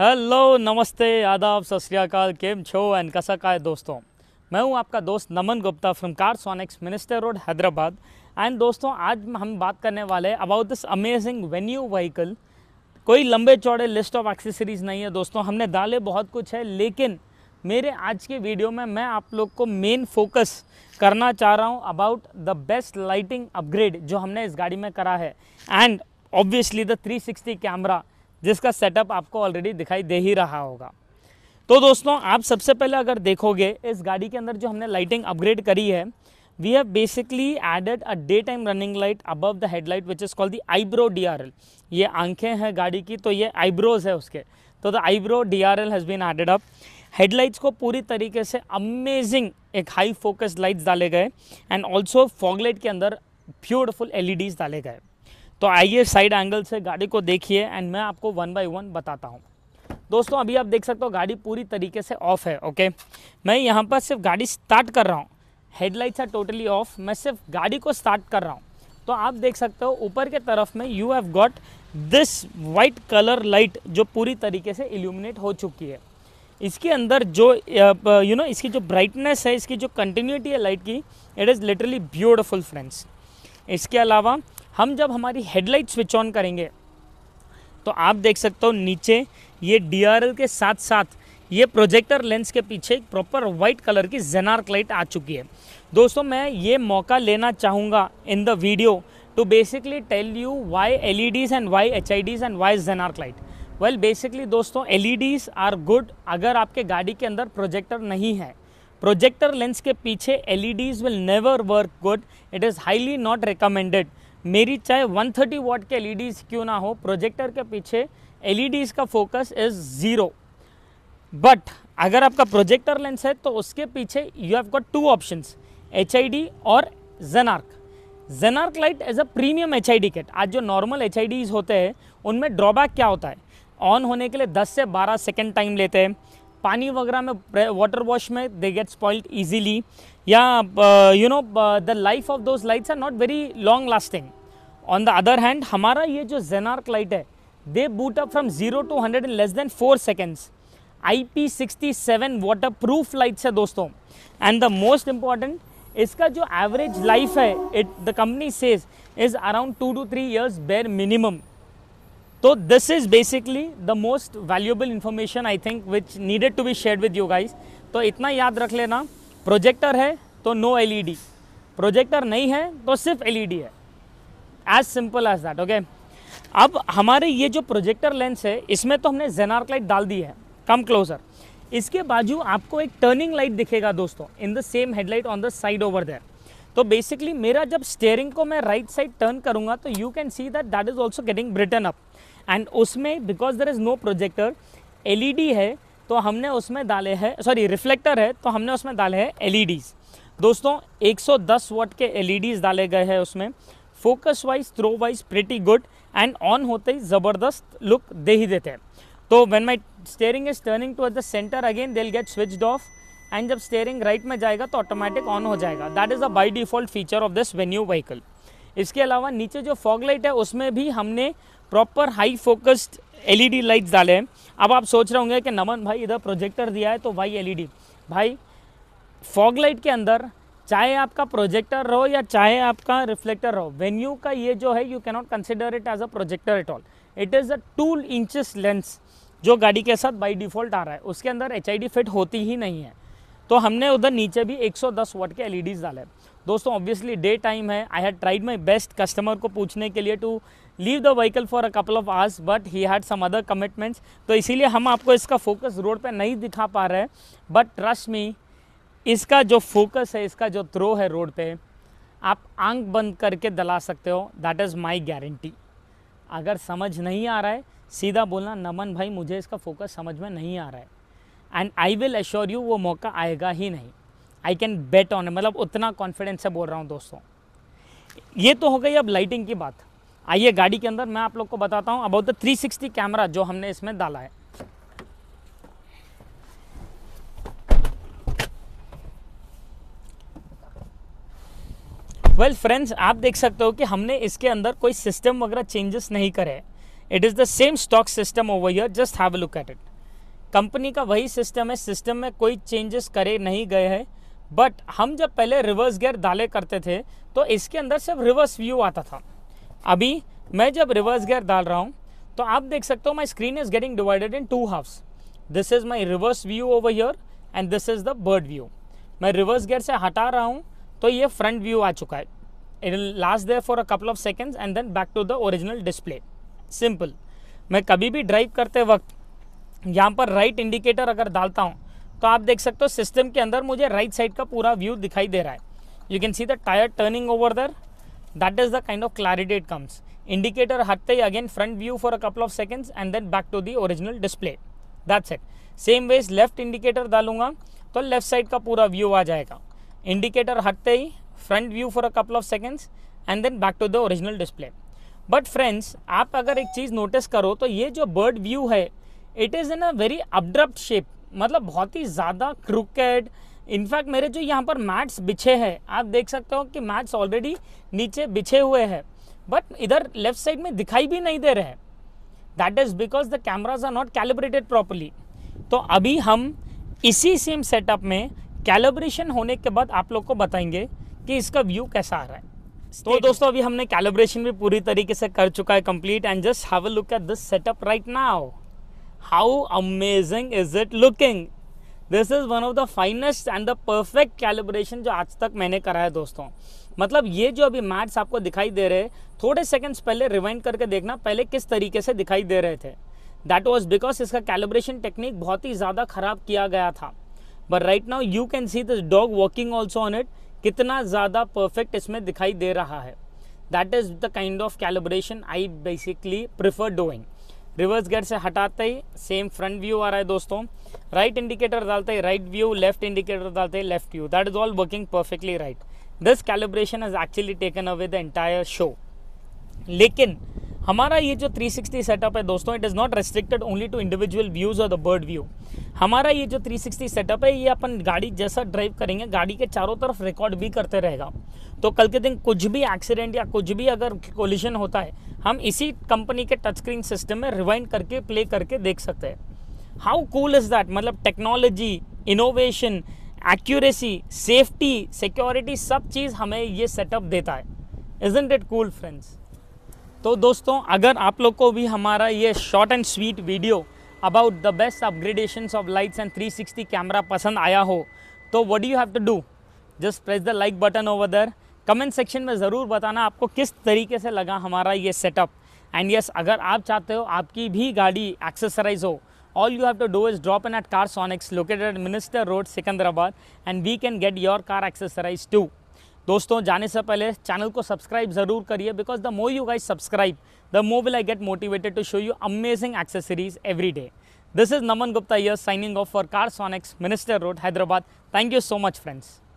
hello नमस्ते आदाब सत श्रीकाल केम छो एंड कसा का है दोस्तों मैं हूं आपका दोस्त Naman Gupta from car sonics minister road Hyderabad and दोस्तों आज हम बात करने वाले हैं about this amazing Venue vehicle कोई लंबे चौड़े लिस्ट ऑफ एक्सेसरीज़ नहीं है दोस्तों हमने डाले बहुत कुछ है लेकिन मेरे आज के वीडियो में मैं आप लोग को मेन फोकस करना चाह रहा हूँ about the best lighting upgrade जो हमने इस गाड़ी में करा है एंड ऑब्वियसली द 360 कैमरा जिसका सेटअप आपको ऑलरेडी दिखाई दे ही रहा होगा तो दोस्तों आप सबसे पहले अगर देखोगे इस गाड़ी के अंदर जो हमने लाइटिंग अपग्रेड करी है we have basically added a day time running light above the headlight which is called the eyebrow D R L ये आंखें हैं गाड़ी की तो ये आईब्रोज है उसके तो the eyebrow D R L has been added up headlights को पूरी तरीके से अमेजिंग एक हाई फोकस लाइट्स डाले गए एंड ऑल्सो फॉगलाइट के अंदर ब्यूटिफुल एल e डाले गए तो आइए साइड एंगल से गाड़ी को देखिए एंड मैं आपको वन बाई वन बताता हूँ दोस्तों अभी आप देख सकते हो गाड़ी पूरी तरीके से ऑफ है ओके मैं यहाँ पर सिर्फ गाड़ी स्टार्ट कर रहा हूँ हेडलाइट्स आर टोटली ऑफ मैं सिर्फ गाड़ी को स्टार्ट कर रहा हूँ तो आप देख सकते हो ऊपर के तरफ में you have got this white colour light जो पूरी तरीके से इल्यूमिनेट हो चुकी है इसके अंदर जो यू नो इसकी जो ब्राइटनेस है इसकी जो कंटिन्यूटी है लाइट की it is literally beautiful friends इसके अलावा हम जब हमारी हेडलाइट स्विच ऑन करेंगे तो आप देख सकते हो नीचे ये डी के साथ साथ ये प्रोजेक्टर लेंस के पीछे एक प्रॉपर वाइट कलर की जेनार्क लाइट आ चुकी है दोस्तों मैं ये मौका लेना चाहूँगा in the video to basically tell you why L E Ds and why H I Ds and why xenarc light well basically दोस्तों L E Ds are good अगर आपके गाड़ी के अंदर प्रोजेक्टर नहीं है प्रोजेक्टर लेंस के पीछे L E Ds will never work good it is highly not recommended मेरी चाहे 130 थर्टी वॉट के एल क्यों ना हो प्रोजेक्टर के पीछे एल का फोकस इज ज़ीरो बट अगर आपका प्रोजेक्टर लेंस है तो उसके पीछे you have got two option H और xenarc xenarc light as a premium H kit आज जो नॉर्मल एच होते हैं उनमें ड्रॉबैक क्या होता है ऑन होने के लिए 10 से 12 सेकेंड टाइम लेते हैं पानी वगैरह में वाटर वॉश में दे गेट स्पॉइल्ड इजीली या you know the life of those lights are not very long lasting on the other hand हमारा ये जो जेनार्क लाइट है they boot up from zero to hundred in less than four seconds I P sixty seven waterproof lights है दोस्तों and the most important इसका जो average life है it the company says is around two two three years बेर minimum तो this is basically the most valuable information I think which needed to be share with you guys तो इतना याद रख लेना प्रोजेक्टर है तो नो एलईडी प्रोजेक्टर नहीं है तो सिर्फ एलईडी e है as simple as that okay अब हमारे ये जो प्रोजेक्टर लेंस है इसमें तो हमने जेनार्क लाइट डाल दी है कम क्लोजर इसके बाजू आपको एक टर्निंग लाइट दिखेगा दोस्तों in the same headlight on the side over there तो बेसिकली मेरा जब स्टेयरिंग को मैं राइट साइड टर्न करूंगा तो you can see that that is also getting brighten up and उसमें because there is no projector L है तो हमने उसमें डाले हैं सॉरी रिफ्लेक्टर है तो हमने उसमें डाले हैं एल e दोस्तों 110 वाट के एल e डाले गए हैं उसमें focus wise throw wise pretty good and on होते ही ज़बरदस्त लुक दे ही देते हैं तो when my steering is turning to the centre again they get switched off and जब स्टेयरिंग राइट में जाएगा तो ऑटोमेटिक ऑन हो जाएगा that is the by default feature of this Venue vehicle इसके अलावा नीचे जो फॉग लाइट है उसमें भी हमने proper high focused LED lights डाले हैं अब आप सोच रहे होंगे कि नमन भाई इधर प्रोजेक्टर दिया है तो वाई एलईडी भाई फॉग लाइट के अंदर चाहे आपका प्रोजेक्टर रहो या चाहे आपका रिफ्लेक्टर रहो वेन्यू का ये जो है you cannot consider it as a projector at all it is a two inches lens जो गाड़ी के साथ बाई डिफ़ॉल्ट आ रहा है उसके अंदर एच फिट होती ही नहीं है तो हमने उधर नीचे भी 110 सौ वाट के एल डाले दोस्तों ऑब्वियसली डे टाइम है I had tried my best customer को पूछने के लिए to leave the vehicle for a couple of hours but he had some other commitments तो इसीलिए हम आपको इसका फोकस रोड पे नहीं दिखा पा रहे बट ट्रस्ट मी इसका जो फोकस है इसका जो थ्रो है रोड पे आप आंख बंद करके दला सकते हो दैट इज़ माई गारंटी अगर समझ नहीं आ रहा है सीधा बोलना नमन भाई मुझे इसका फोकस समझ में नहीं आ रहा है and I will assure you वो मौका आएगा ही नहीं आई कैन बेट ऑन मतलब उतना कॉन्फिडेंस से बोल रहा हूँ दोस्तों ये तो हो गई अब लाइटिंग की बात आइए गाड़ी के अंदर मैं आप लोग को बताता हूँ अबाउट द सिक्सटी कैमरा जो हमने इसमें डाला है वेल well, फ्रेंड्स आप देख सकते हो कि हमने इसके अंदर कोई सिस्टम वगैरह चेंजेस नहीं करे it is the same stock system over here just have look at it company का वही सिस्टम है सिस्टम में कोई चेंजेस करे नहीं गए हैं बट हम जब पहले रिवर्स गियर डाले करते थे तो इसके अंदर सिर्फ रिवर्स व्यू आता था अभी मैं जब रिवर्स गियर डाल रहा हूँ तो आप देख सकते हो my screen is getting divided into halves this is my reverse view over here and this is the bird view मैं रिवर्स गियर से हटा रहा हूँ तो ये फ्रंट व्यू आ चुका है it last there for a couple of seconds and then back to the original display simple मैं कभी भी ड्राइव करते वक्त यहाँ पर राइट right इंडिकेटर अगर डालता हूँ तो आप देख सकते हो सिस्टम के अंदर मुझे राइट साइड का पूरा व्यू दिखाई दे रहा है you can see the tyre turning over there that is the kind of clarity it comes indicator हटते ही again front view for a couple of seconds and then back to the original display that set same ways left indicator डालूंगा तो left side का पूरा view आ जाएगा indicator हटते ही front view for a couple of seconds and then back to the original display but friends आप अगर एक चीज़ नोटिस करो तो ये जो बर्ड व्यू है it is in a very abrupt shape मतलब बहुत ही ज़्यादा क्रिकेट इनफैक्ट मेरे जो यहाँ पर मैट्स बिछे हैं आप देख सकते हो कि मैट्स ऑलरेडी नीचे बिछे हुए हैं बट इधर लेफ्ट साइड में दिखाई भी नहीं दे रहे that is because the cameras are not calibrated properly तो अभी हम इसी सेम सेटअप में कैलिब्रेशन होने के बाद आप लोग को बताएंगे कि इसका व्यू कैसा आ रहा है तो दोस्तों अभी हमने कैलिब्रेशन भी पूरी तरीके से कर चुका है complete and just have a look at this setup right now how amazing is it looking this is one of the finest and the perfect calibration जो आज तक मैंने करा है दोस्तों मतलब ये जो अभी मैट्स आपको दिखाई दे रहे हैं थोड़े सेकेंड्स पहले रिवाइंड करके देखना पहले किस तरीके से दिखाई दे रहे थे दैट वॉज बिकॉज इसका कैलिब्रेशन टेक्निक बहुत ही ज़्यादा ख़राब किया गया था but right now you can see this dog walking also on it कितना ज़्यादा परफेक्ट इसमें दिखाई दे रहा है that is the kind of calibration I basically prefer doing reverse गेट से हटाते ही सेम फ्रंट व्यू आ रहा है दोस्तों राइट इंडिकेटर डालते ही राइट व्यू लेफ्ट इंडिकेटर डालते ही left view that is all working perfectly right this calibration is actually taken away the entire show लेकिन हमारा ये जो 360 सेटअप है दोस्तों it is not restricted only to individual views और द बर्ड व्यू हमारा ये जो 360 सेटअप है ये अपन गाड़ी जैसा ड्राइव करेंगे गाड़ी के चारों तरफ रिकॉर्ड भी करते रहेगा तो कल के दिन कुछ भी एक्सीडेंट या कुछ भी अगर कोलिशन होता है हम इसी कंपनी के टच स्क्रीन सिस्टम में रिवाइंड करके प्ले करके देख सकते हैं हाउ कूल इज़ दैट मतलब technology innovation accuracy safety security सब चीज़ हमें ये सेटअप देता है इज इट कूल फ्रेंड्स तो दोस्तों अगर आप लोग को भी हमारा ये short and sweet video about the best upgradation of lights and 360 camera पसंद आया हो तो what you have to do just press the like button over there comment section में ज़रूर बताना आपको किस तरीके से लगा हमारा ये सेटअप एंड यस अगर आप चाहते हो आपकी भी गाड़ी एक्सेसराइज हो all you have to do is drop in at car sonics located minister road Secunderabad and we can get your car accessorize to दोस्तों जाने से पहले चैनल को सब्सक्राइब ज़रूर करिए because the more you guys subscribe the more will I get motivated to show you amazing accessories every day this is Naman Gupta here signing off for car sonics minister road Hyderabad thank you so much friends